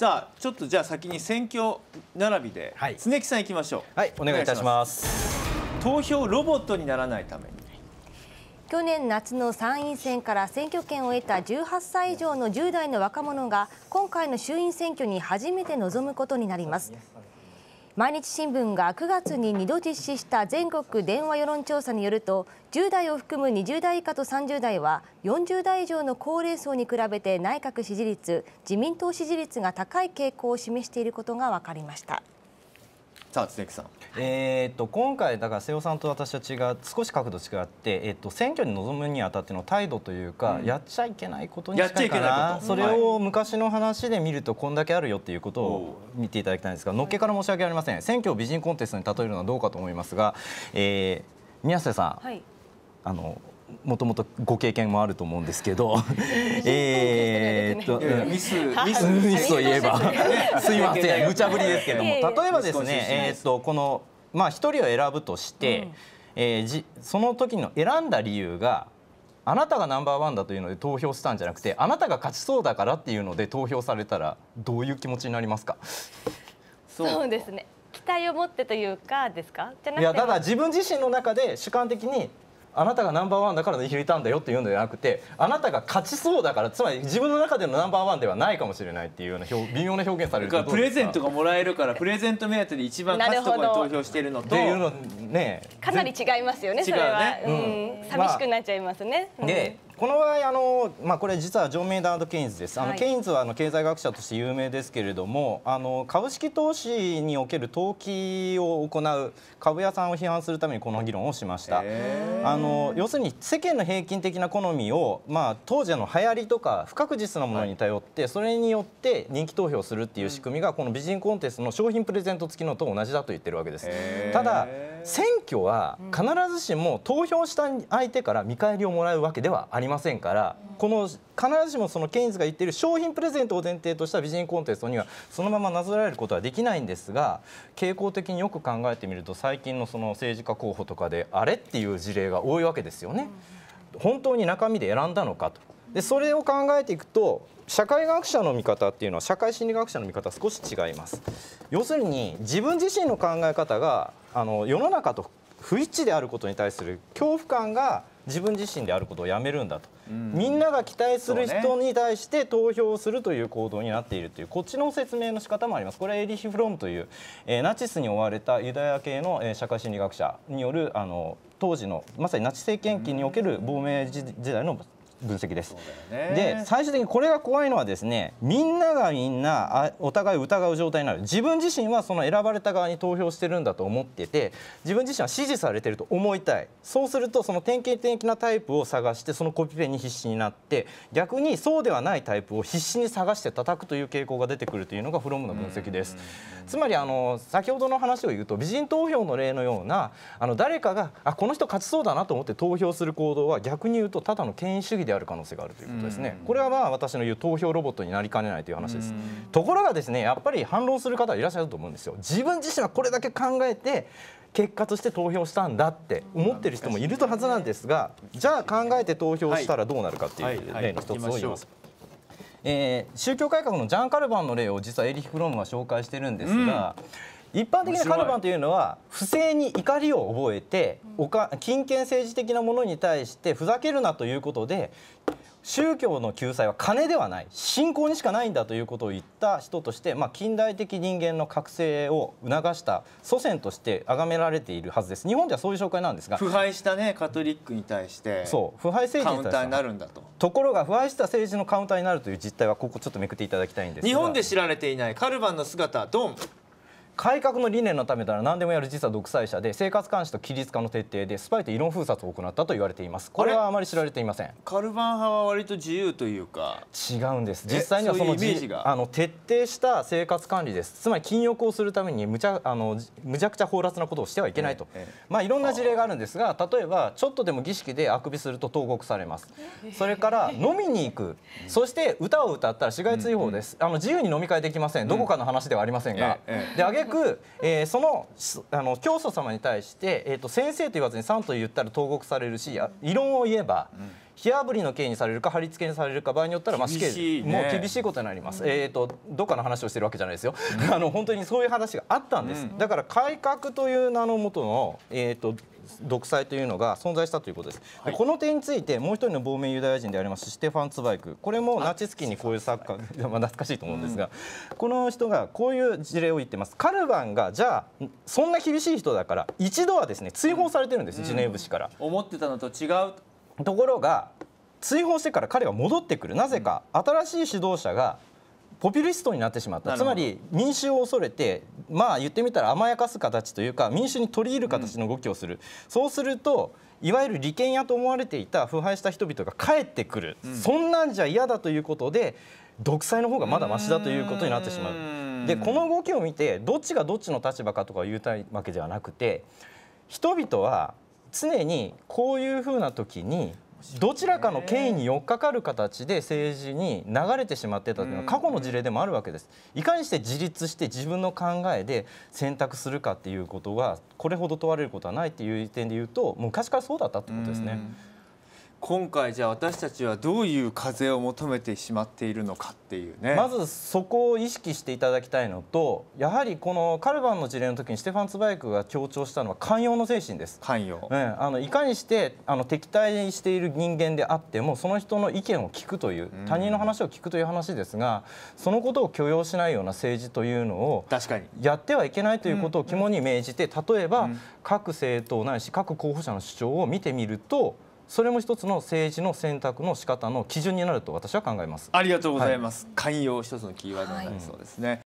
さあちょっとじゃあ先に選挙並びで、は常木さん行きましょうはいお願いいたします投票ロボットにならないために去年夏の参院選から選挙権を得た18歳以上の10代の若者が今回の衆院選挙に初めて臨むことになります毎日新聞が9月に2度実施した全国電話世論調査によると10代を含む20代以下と30代は40代以上の高齢層に比べて内閣支持率自民党支持率が高い傾向を示していることが分かりました。さあ鈴木さん、えっと、今回だから瀬尾さんと私たちが少し角度違って、えっと、選挙に臨むにあたっての態度というか、うん、やっちゃいけないことに近いかなそれを昔の話で見るとこんだけあるよっていうことを見ていただきたいんですがのっけから申し訳ありません選挙を美人コンテストに例えるのはどうかと思いますが、えー、宮瀬さん、はい、あのもともとご経験もあると思うんですけど、えー、っと、ミスミスミスといえば、すいません、無茶ぶりですけども、例えばですね、えー、っとこのまあ一人を選ぶとして、うん、えー、じその時の選んだ理由があなたがナンバーワンだというので投票したんじゃなくて、あなたが勝ちそうだからっていうので投票されたらどういう気持ちになりますか。そうですね。期待を持ってというかですかじゃなくていやただ自分自身の中で主観的にあなたがナンバーワンだから握いたんだよっていうのではなくてあなたが勝ちそうだからつまり自分の中でのナンバーワンではないかもしれないっていうような微妙な表現されるプレゼントがもらえるからプレゼント目当てで一番勝つところに投票してるのとね、かなり違いますよねそれは、ねうん、寂しくなっちゃいますね。まあ、でこの場合あの、まあ、これ実はジョン・メイダード・ケインズです、あの、はい、ケインズはあの経済学者として有名ですけれどもあの株式投資における投機を行う株屋さんを批判するためにこの議論をしましたあの要するに世間の平均的な好みを、まあ、当時の流行りとか不確実なものに頼って、はい、それによって人気投票するっていう仕組みが、この美人コンテストの商品プレゼント付きのと同じだと言ってるわけですただ選挙は必ずしも投票した相手から見返りをもらうわけではありませんからこの必ずしもそのケインズが言っている商品プレゼントを前提とした美人コンテストにはそのままなぞらえることはできないんですが傾向的によく考えてみると最近のその政治家候補とかであれっていう事例が多いわけですよね。本当に中身で選んだのかとでそれを考えていくと社会学者の見方っていうのは社会心理学者の見方少し違います要するに自分自身の考え方があの世の中と不一致であることに対する恐怖感が自分自身であることをやめるんだと、うん、みんなが期待する人に対して投票するという行動になっているというこっちの説明の仕方もありますこれはエリヒ・フロンという、えー、ナチスに追われたユダヤ系の、えー、社会心理学者によるあの当時のまさにナチ政権期における亡命時代の分析です。で最終的にこれが怖いのはですねみんながみんなお互い疑う状態になる自分自身はその選ばれた側に投票してるんだと思ってて自分自身は支持されてると思いたいそうするとその典型的なタイプを探してそのコピペに必死になって逆にそうではないタイプを必死に探して叩くという傾向が出てくるというのがフロムの分析です。つまりあの先ほどの話を言うと美人投票の例のようなあの誰かがあこの人勝ちそうだなと思って投票する行動は逆に言うとただの権威主義でである可能性があるということですね、これはまあ私の言う投票ロボットになりかねないという話です、ところがですねやっぱり反論する方いらっしゃると思うんですよ自分自身はこれだけ考えて結果として投票したんだって思ってる人もいるはずなんですが、じゃあ考えて投票したらどうなるかっていう例の一つを言います。えー、宗教改革のジャン・カルバンの例を実はエリヒ・フロムが紹介してるんですが、うん一般的なカルバンというのは不正に怒りを覚えておか金権政治的なものに対してふざけるなということで宗教の救済は金ではない信仰にしかないんだということを言った人として、まあ、近代的人間の覚醒を促した祖先として崇められているはずです日本ではそういう紹介なんですが腐敗した、ね、カトリックに対してそう腐敗政治ウンターになるんだとところが腐敗した政治のカウンターになるという実態はここちょっとめくっていただきたいんです日本で知られていないカルバンの姿ドン改革の理念のためなら何でもやる実は独裁者で生活監視と規律化の徹底でスパイと異論封殺を行ったと言われていますこれはあまり知られていませんカルバン派は割と自由というか違うんです実際にはそのあの徹底した生活管理ですつまり禁欲をするためにむちゃあのむちゃくちゃ放辣なことをしてはいけないと、えええ、まあいろんな事例があるんですが例えばちょっとでも儀式であくびすると投獄されますそれから飲みに行くそして歌を歌ったら市街追放です、うんうん、あの自由に飲み会できませんどこかの話ではありませんが、であげく、えー、そのあの教祖様に対して、えーと、先生と言わずにさんと言ったら投獄されるし異論を言えば。うん火あぶりの刑にされるか貼り付けにされるか場合によったらまあ死刑、ね、もう厳しいことになります、うん、えっ、ー、とどっかの話をしてるわけじゃないですよ、うん、あの本当にそういう話があったんです、うん、だから改革という名のもとの、えーと独裁というのが存在したということです、はい、この点についてもう一人の亡命ユダヤ人でありますステファン・ツバイクこれもナチス期にこういう作家 まあ懐かしいと思うんですが、うん、この人がこういう事例を言ってますカルバンがじゃあそんな厳しい人だから一度はですね追放されてるんです、うん、ジュネーブ市から、うん、思ってたのと違うところが追放してから彼は戻ってくるなぜか新しい指導者がポピュリストになってしまったつまり民衆を恐れてまあ言ってみたら甘やかす形というか民主に取り入る形の動きをする、うん、そうするといわゆる利権屋と思われていた腐敗した人々が帰ってくる、うん、そんなんじゃ嫌だということで独裁の方がまだましだということになってしまう。うでこの動きを見てどっちがどっちの立場かとか言いたいわけではなくて人々は常にこういうふうな時にどちらかの権威に寄っかかる形で政治に流れてしまってたというのは過去の事例でもあるわけですいかにして自立して自分の考えで選択するかっていうことがこれほど問われることはないっていう点で言うと昔からそうだったってことですね。今回じゃあ私たちはどういう風を求めてしまっているのかっていうねまずそこを意識していただきたいのとやはりこのカルバンの事例の時にステファン・ツバイクが強調したのは寛容の精神です寛容、うん、あのいかにしてあの敵対している人間であってもその人の意見を聞くという他人の話を聞くという話ですが、そのことを許容しないような政治というのを確かにやってはいけないということを肝に銘じて例えば、各政党ないし各候補者の主張を見てみるとそれも一つの政治の選択の仕方の基準になると私は考えますありがとうございます、はい、寛容一つのキーワードになりそうですね、